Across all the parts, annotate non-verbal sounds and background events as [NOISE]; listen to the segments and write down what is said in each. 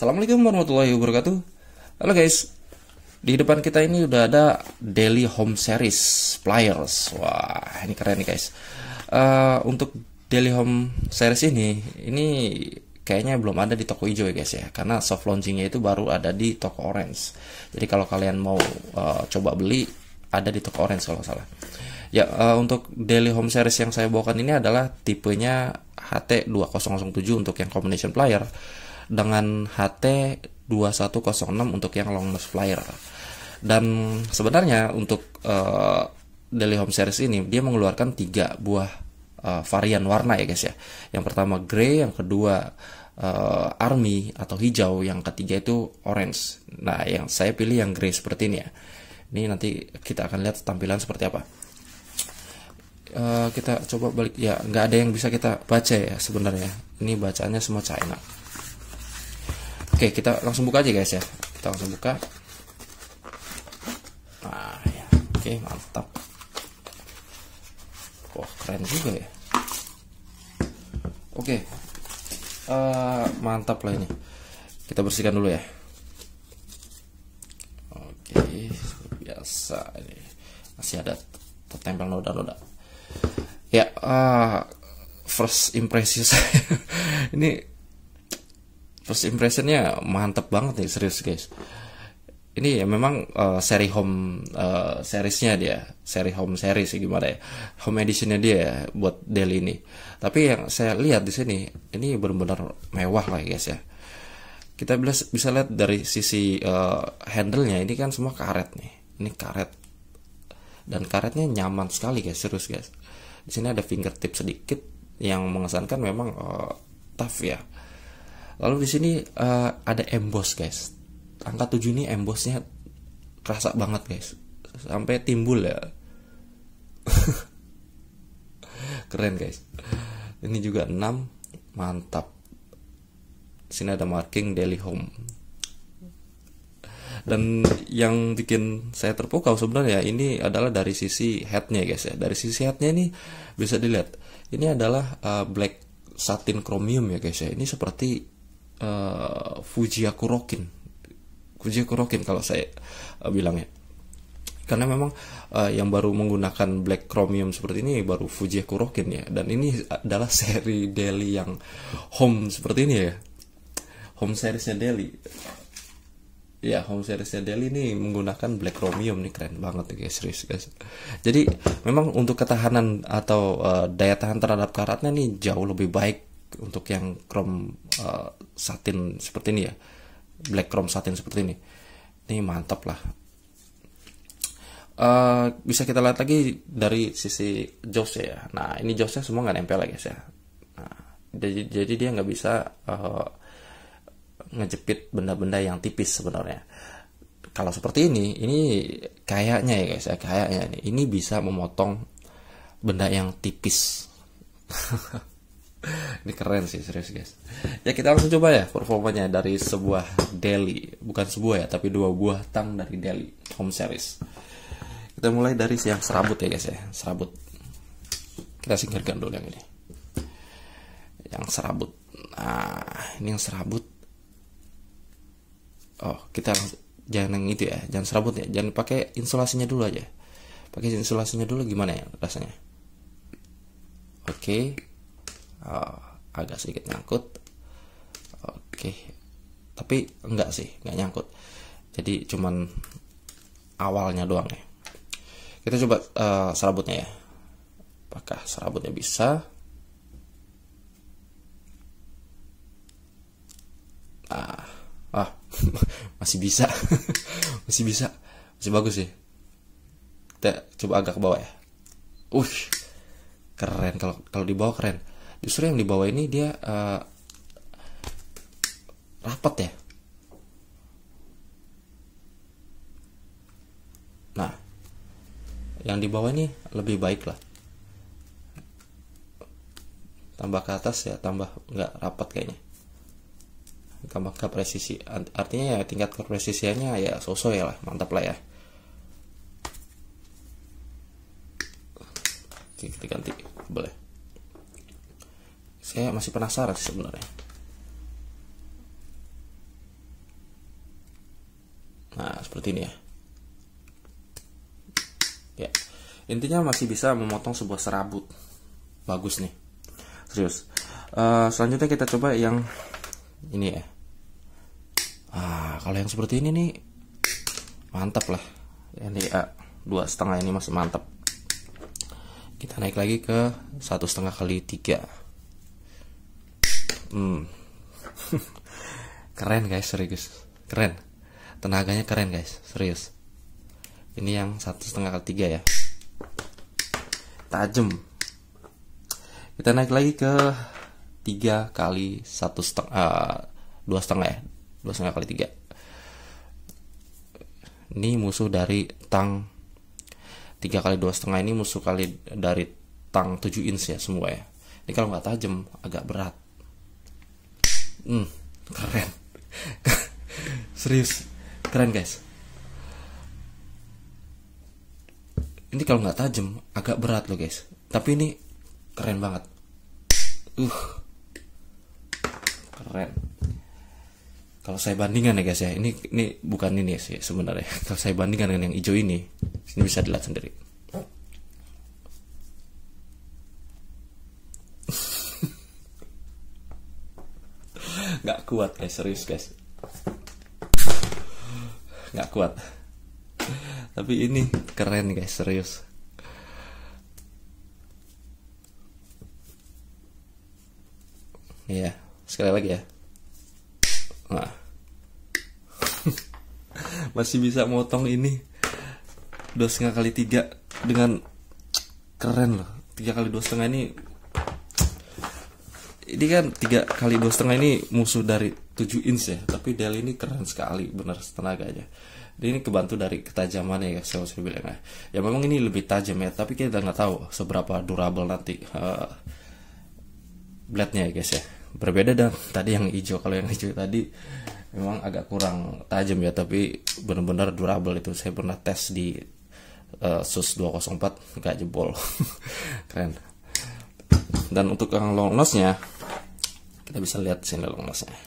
Assalamualaikum warahmatullahi wabarakatuh. Halo guys, di depan kita ini udah ada Daily Home Series Pliers. Wah, ini keren nih guys. Uh, untuk Daily Home Series ini, ini kayaknya belum ada di toko hijau ya guys ya, karena soft launchingnya itu baru ada di toko orange. Jadi kalau kalian mau uh, coba beli, ada di toko orange kalau salah. Ya, uh, untuk daily home series yang saya bawakan ini adalah tipenya HT2007 untuk yang combination player dengan HT 2106 untuk yang long nose flyer. Dan sebenarnya untuk uh, Daily Home Series ini dia mengeluarkan tiga buah uh, varian warna ya guys ya. Yang pertama grey, yang kedua uh, army atau hijau, yang ketiga itu orange. Nah, yang saya pilih yang grey seperti ini ya. Ini nanti kita akan lihat tampilan seperti apa. Uh, kita coba balik ya, nggak ada yang bisa kita baca ya sebenarnya. Ini bacaannya semua China. Oke, kita langsung buka aja guys ya. Kita langsung buka. Nah, ya. Oke, mantap. Wah, keren juga ya. Oke. Uh, mantap lah ini. Kita bersihkan dulu ya. Oke, biasa ini. Masih ada tertempel noda-noda. Ya, uh, first impression saya [LAUGHS] ini first impressionnya mantep banget nih serius guys ini ya memang uh, seri home uh, seriesnya dia seri home series gimana ya home editionnya dia ya, buat Dell ini tapi yang saya lihat di sini ini benar-benar mewah lah guys ya kita bisa bisa lihat dari sisi uh, handle-nya ini kan semua karet nih ini karet dan karetnya nyaman sekali guys serius guys di sini ada fingertip sedikit yang mengesankan memang uh, tough ya Lalu di sini uh, ada emboss guys. Angka 7 ini embossnya kerasa banget guys. Sampai timbul ya. [LAUGHS] Keren guys. Ini juga 6 mantap. Di sini ada marking daily home. Dan yang bikin saya terpukau sebenarnya ini adalah dari sisi headnya guys ya. Dari sisi headnya ini bisa dilihat. Ini adalah uh, black satin chromium ya guys ya. Ini seperti uh, eh, Fujiaku Rokin Fujiaku kalau saya uh, eh, bilangnya karena memang uh, yang baru menggunakan black chromium seperti ini baru Fujiaku Kurokin ya dan ini adalah seri daily yang home seperti ini ya home seriesnya daily ya home seriesnya daily ini menggunakan black chromium nih keren banget ya guys serius guys jadi memang untuk ketahanan atau uh, daya tahan terhadap karatnya nih jauh lebih baik untuk yang chrome Eh, satin seperti ini ya black chrome satin seperti ini ini mantap lah uh, bisa kita lihat lagi dari sisi jawsnya ya nah ini jawsnya semua nggak nempel lagi ya, ya nah, jadi, jadi dia nggak bisa uh, ngejepit benda-benda yang tipis sebenarnya kalau seperti ini, ini kayaknya ya guys ya, kayaknya ini, ini bisa memotong benda yang tipis. [LAUGHS] Ini keren sih serius guys. Ya kita langsung coba ya performanya dari sebuah deli, bukan sebuah ya tapi dua buah tang dari deli home series. Kita mulai dari siang serabut ya guys ya, serabut. Kita singkirkan dulu yang ini. Yang serabut. Nah, ini yang serabut. Oh, kita jangan yang itu ya, jangan serabut ya, jangan pakai insulasinya dulu aja. Pakai insulasinya dulu gimana ya rasanya? Oke. Okay uh, agak sedikit nyangkut, oke okay. tapi enggak sih nggak nyangkut jadi cuman awalnya doang ya kita coba uh, serabutnya ya apakah serabutnya bisa ah ah [LAUGHS] masih bisa [LAUGHS] masih bisa masih bagus sih kita coba agak ke bawah ya uh keren kalau kalau di bawah keren justru yang di bawah ini dia uh, eh, rapat ya nah yang di bawah ini lebih baik lah tambah ke atas ya tambah nggak rapat kayaknya tambah ke presisi artinya ya tingkat kepresisiannya ya sosok ya lah mantap lah ya Oke, kita ganti boleh saya masih penasaran sih sebenarnya nah seperti ini ya ya intinya masih bisa memotong sebuah serabut bagus nih serius uh, selanjutnya kita coba yang ini ya ah kalau yang seperti ini nih mantap lah ini ah, dua setengah ini masih mantap kita naik lagi ke satu setengah kali tiga Hmm. keren guys serius. Keren. Tenaganya keren guys serius. Ini yang satu setengah kali tiga ya. tajem Kita naik lagi ke tiga kali satu setengah eh, dua setengah ya dua setengah kali tiga ini musuh dari tang tiga kali dua setengah ini musuh kali dari tang 7 inch ya semua ya ini kalau nggak tajam agak berat hmm, keren [LAUGHS] serius keren guys ini kalau nggak tajam agak berat loh guys tapi ini keren banget uh keren kalau saya bandingkan ya guys ya ini ini bukan ini sih sebenarnya [LAUGHS] kalau saya bandingkan dengan yang hijau ini ini bisa dilihat sendiri nggak kuat guys eh, serius guys nggak kuat tapi ini keren guys serius ya sekali lagi ya nah. [LAUGHS] masih bisa motong ini dua setengah kali tiga dengan keren loh tiga kali dua setengah ini ini kan tiga kali dua setengah ini musuh dari 7 inch ya tapi Dell ini keren sekali bener tenaganya dia ini kebantu dari ketajamannya ya saya harus bilang ya ya memang ini lebih tajam ya tapi kita nggak tahu seberapa durable nanti uh, blade-nya ya guys ya berbeda dan tadi yang hijau kalau yang hijau tadi memang agak kurang tajam ya tapi benar-benar durable itu saya pernah tes di uh, sus 204 nggak jebol [LAUGHS] keren dan untuk yang long nose nya kita bisa lihat sini sendal emasnya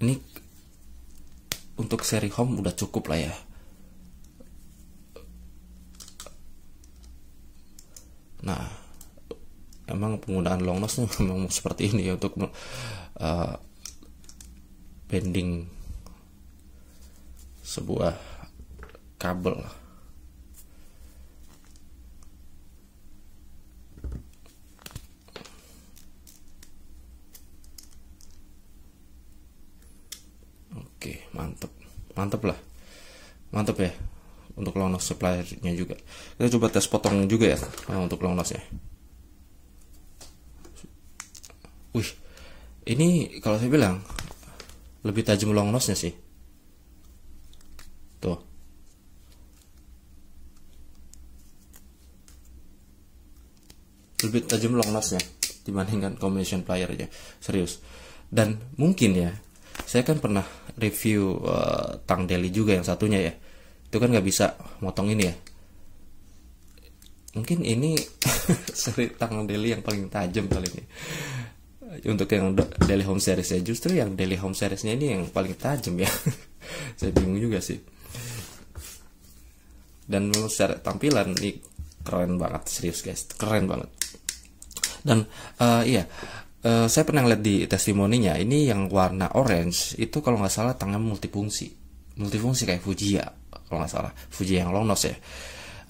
ini untuk seri home udah cukup lah ya nah emang penggunaan long nose [LAUGHS] memang seperti ini ya untuk uh, bending sebuah kabel mantep lah mantep ya untuk long nose suppliernya juga kita coba tes potong juga ya eh, untuk long nose nya wih ini kalau saya bilang lebih tajam long nose nya sih tuh lebih tajam long nose nya dibandingkan combination player aja serius dan mungkin ya saya kan pernah review uh, Tang Deli juga yang satunya ya itu kan nggak bisa motong ini ya mungkin ini seri [LAUGHS] Tang Deli yang paling tajam kali ini untuk yang Daily Home Series ya justru yang Daily Home Seriesnya ini yang paling tajam ya [LAUGHS] saya bingung juga sih dan secara tampilan ini keren banget serius guys keren banget dan uh, iya uh, saya pernah lihat di testimoninya ini yang warna orange itu kalau nggak salah tangan multifungsi multifungsi kayak Fujiya kalau nggak salah fuji yang longnos ya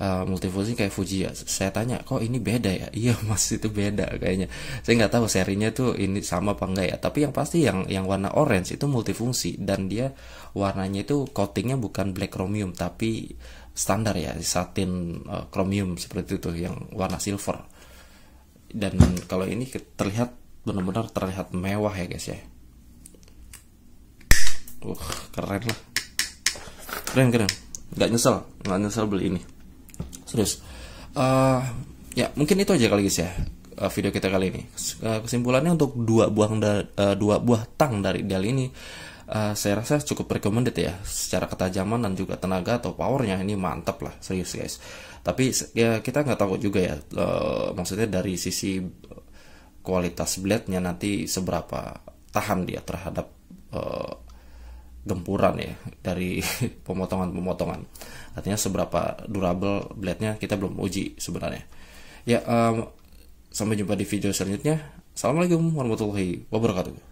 uh, multifungsi kayak Fujiya saya tanya kok ini beda ya [LAUGHS] iya mas itu beda kayaknya saya nggak tahu serinya tuh ini sama apa enggak ya tapi yang pasti yang yang warna orange itu multifungsi dan dia warnanya itu coatingnya bukan black chromium tapi standar ya satin uh, chromium seperti itu yang warna silver dan kalau ini terlihat benar-benar terlihat mewah ya guys ya uh keren lah keren keren Gak nyesel gak nyesel beli ini serius uh, ya mungkin itu aja kali guys ya eh, video kita kali ini eh, kesimpulannya untuk dua buah da, dua buah tang dari Dell ini saya rasa cukup recommended ya secara ketajaman dan juga tenaga atau powernya ini mantap lah serius guys tapi ya kita nggak tahu juga ya maksudnya dari sisi kualitas blade-nya nanti seberapa tahan dia terhadap uh, gempuran ya dari [LAUGHS] pemotongan-pemotongan. Artinya seberapa durable blade-nya kita belum uji sebenarnya. Ya, um, sampai jumpa di video selanjutnya. Assalamualaikum warahmatullahi wabarakatuh.